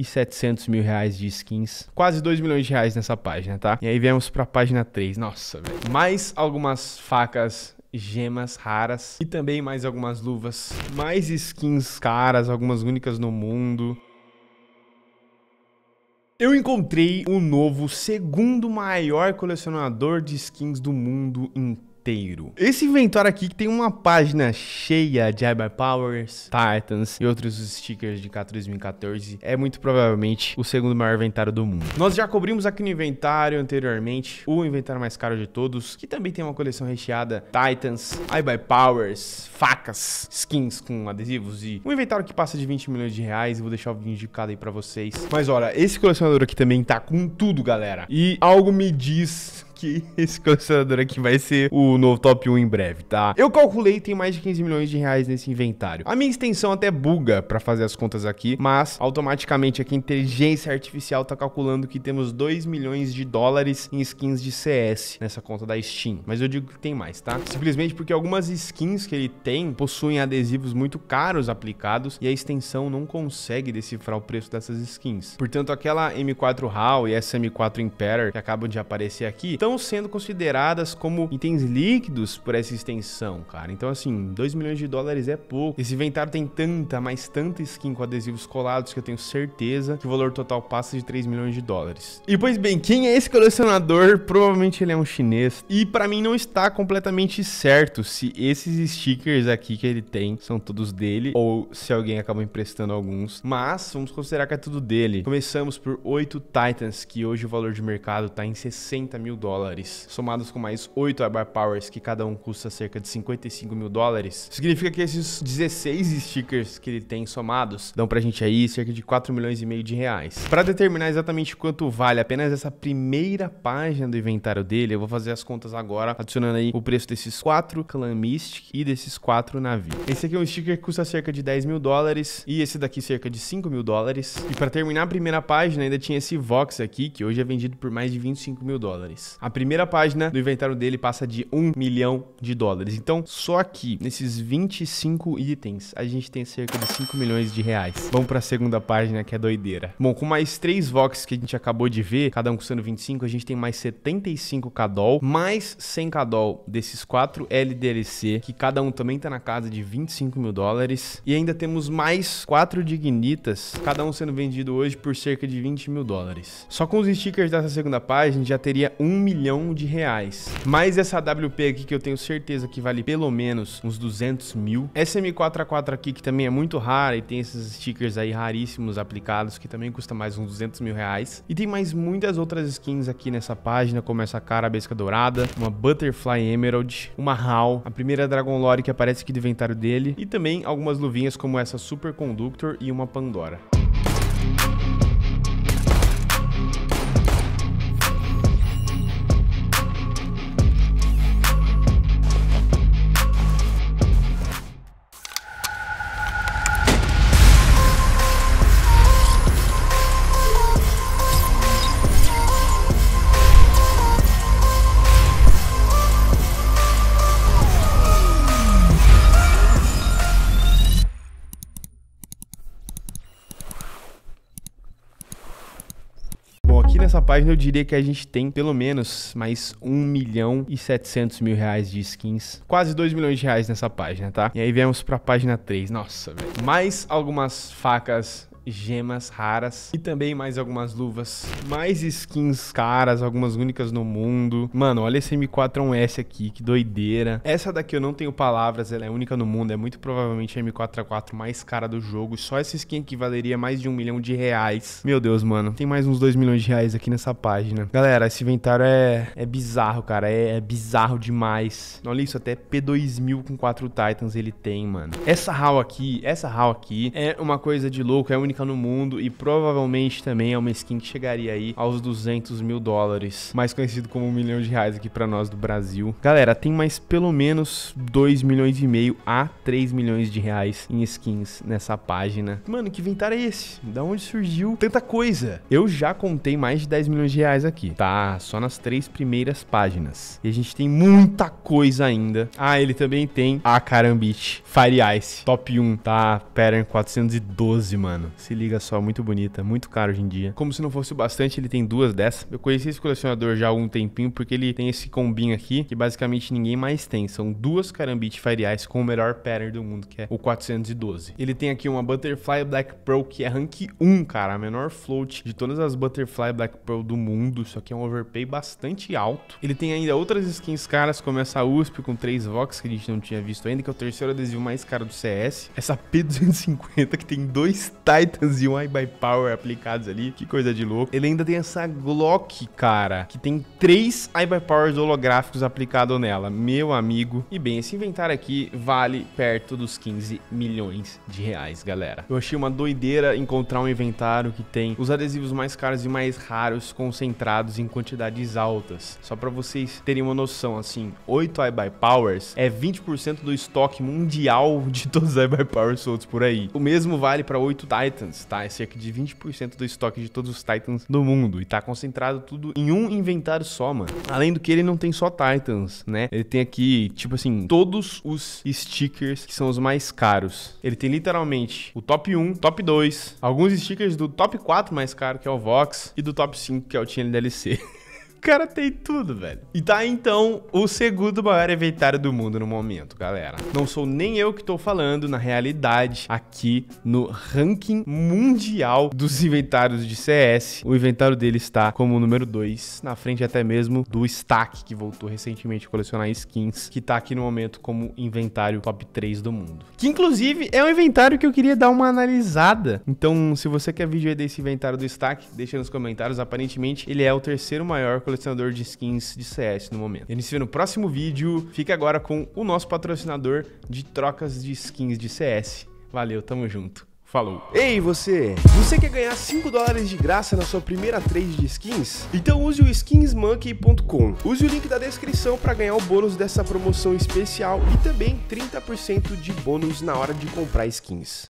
e 700 mil reais de skins. Quase 2 milhões de reais nessa página, tá? E aí viemos pra página 3. Nossa, velho. Mais algumas facas gemas raras e também mais algumas luvas, mais skins caras, algumas únicas no mundo. Eu encontrei o novo segundo maior colecionador de skins do mundo inteiro inteiro. Esse inventário aqui que tem uma página cheia de Powers, Titans e outros stickers de 2014 é muito provavelmente o segundo maior inventário do mundo. Nós já cobrimos aqui no inventário anteriormente o inventário mais caro de todos, que também tem uma coleção recheada Titans, Powers, facas, skins com adesivos e um inventário que passa de 20 milhões de reais. Eu vou deixar o vídeo indicado aí pra vocês. Mas olha, esse colecionador aqui também tá com tudo, galera. E algo me diz que esse colecionador aqui vai ser o novo top 1 em breve, tá? Eu calculei tem mais de 15 milhões de reais nesse inventário. A minha extensão até buga para fazer as contas aqui, mas automaticamente aqui a inteligência artificial tá calculando que temos 2 milhões de dólares em skins de CS nessa conta da Steam. Mas eu digo que tem mais, tá? Simplesmente porque algumas skins que ele tem possuem adesivos muito caros aplicados e a extensão não consegue decifrar o preço dessas skins. Portanto, aquela M4 HAL e essa M4 Imperator que acabam de aparecer aqui estão estão sendo consideradas como itens líquidos por essa extensão, cara. Então, assim, 2 milhões de dólares é pouco. Esse inventário tem tanta, mas tanta skin com adesivos colados que eu tenho certeza que o valor total passa de 3 milhões de dólares. E, pois bem, quem é esse colecionador? Provavelmente ele é um chinês. E, para mim, não está completamente certo se esses stickers aqui que ele tem são todos dele ou se alguém acaba emprestando alguns. Mas, vamos considerar que é tudo dele. Começamos por 8 Titans, que hoje o valor de mercado está em 60 mil dólares dólares, somados com mais 8 Arbar Powers, que cada um custa cerca de 55 mil dólares, significa que esses 16 stickers que ele tem somados dão pra gente aí cerca de 4 milhões e meio de reais. Para determinar exatamente quanto vale apenas essa primeira página do inventário dele, eu vou fazer as contas agora, adicionando aí o preço desses 4 Clan Mystic e desses 4 navios. Esse aqui é um sticker que custa cerca de 10 mil dólares e esse daqui cerca de 5 mil dólares. E para terminar a primeira página ainda tinha esse Vox aqui, que hoje é vendido por mais de 25 mil dólares. A a primeira página do inventário dele passa de 1 milhão de dólares. Então, só aqui, nesses 25 itens, a gente tem cerca de 5 milhões de reais. Vamos para a segunda página, que é doideira. Bom, com mais três Vox que a gente acabou de ver, cada um custando 25, a gente tem mais 75 Cadol, mais 100 Cadol desses quatro LDLC, que cada um também tá na casa de 25 mil dólares. E ainda temos mais quatro Dignitas, cada um sendo vendido hoje por cerca de 20 mil dólares. Só com os stickers dessa segunda página, já teria 1 milhão bilhão de reais. Mas essa AWP aqui que eu tenho certeza que vale pelo menos uns 200 mil. Essa M4A4 aqui que também é muito rara e tem esses stickers aí raríssimos aplicados que também custa mais uns 200 mil reais. E tem mais muitas outras skins aqui nessa página, como essa cara carabesca dourada, uma Butterfly Emerald, uma HAL, a primeira Dragon Lore que aparece aqui do inventário dele e também algumas luvinhas como essa Super Conductor e uma Pandora. página, eu diria que a gente tem pelo menos mais 1 milhão e 700 mil reais de skins. Quase 2 milhões de reais nessa página, tá? E aí viemos pra página 3. Nossa, velho. Mais algumas facas gemas raras e também mais algumas luvas, mais skins caras, algumas únicas no mundo. Mano, olha esse M4-1S aqui, que doideira. Essa daqui eu não tenho palavras, ela é única no mundo, é muito provavelmente a M4A4 mais cara do jogo. Só essa skin aqui valeria mais de um milhão de reais. Meu Deus, mano, tem mais uns dois milhões de reais aqui nessa página. Galera, esse inventário é, é bizarro, cara, é, é bizarro demais. Olha isso, até P2000 com quatro Titans ele tem, mano. Essa HAL aqui, essa HAL aqui é uma coisa de louco, é única única no mundo e provavelmente também é uma skin que chegaria aí aos 200 mil dólares, mais conhecido como um milhão de reais aqui para nós do Brasil. Galera, tem mais pelo menos 2 milhões e meio a 3 milhões de reais em skins nessa página. Mano, que inventário é esse? Da onde surgiu tanta coisa? Eu já contei mais de 10 milhões de reais aqui, tá? Só nas três primeiras páginas. E a gente tem muita coisa ainda. Ah, ele também tem a Carambit, Fire Ice, top 1, tá? Pattern 412, mano. Se liga só, muito bonita, muito cara hoje em dia. Como se não fosse o bastante, ele tem duas dessas. Eu conheci esse colecionador já há algum tempinho, porque ele tem esse combinho aqui, que basicamente ninguém mais tem. São duas Karambit Fire Eyes com o melhor pattern do mundo, que é o 412. Ele tem aqui uma Butterfly Black Pearl, que é rank 1, cara. A menor float de todas as Butterfly Black Pearl do mundo. Isso aqui é um overpay bastante alto. Ele tem ainda outras skins caras, como essa USP com 3 Vox, que a gente não tinha visto ainda, que é o terceiro adesivo mais caro do CS. Essa P250, que tem dois Titan Titans e um power aplicados ali. Que coisa de louco. Ele ainda tem essa Glock, cara, que tem três powers holográficos aplicados nela. Meu amigo. E bem, esse inventário aqui vale perto dos 15 milhões de reais, galera. Eu achei uma doideira encontrar um inventário que tem os adesivos mais caros e mais raros concentrados em quantidades altas. Só para vocês terem uma noção, assim, 8 powers é 20% do estoque mundial de todos os powers soltos por aí. O mesmo vale para 8 Titans Titans, tá? É cerca de 20% do estoque de todos os Titans do mundo e tá concentrado tudo em um inventário só, mano. Além do que ele não tem só Titans, né? Ele tem aqui, tipo assim, todos os stickers que são os mais caros. Ele tem literalmente o top 1, top 2, alguns stickers do top 4 mais caro, que é o Vox, e do top 5, que é o Chain DLC. cara tem tudo, velho. E tá então o segundo maior inventário do mundo no momento, galera. Não sou nem eu que tô falando, na realidade, aqui no ranking mundial dos inventários de CS, o inventário dele está como número 2, na frente até mesmo do Stack, que voltou recentemente a colecionar skins, que tá aqui no momento como inventário top 3 do mundo. Que inclusive é um inventário que eu queria dar uma analisada. Então, se você quer vídeo aí desse inventário do Stack, deixa nos comentários. Aparentemente, ele é o terceiro maior colecionador de skins de CS no momento. A gente se vê no próximo vídeo. Fica agora com o nosso patrocinador de trocas de skins de CS. Valeu, tamo junto. Falou. Ei você! Você quer ganhar 5 dólares de graça na sua primeira trade de skins? Então use o skinsmonkey.com. Use o link da descrição para ganhar o bônus dessa promoção especial e também 30% de bônus na hora de comprar skins.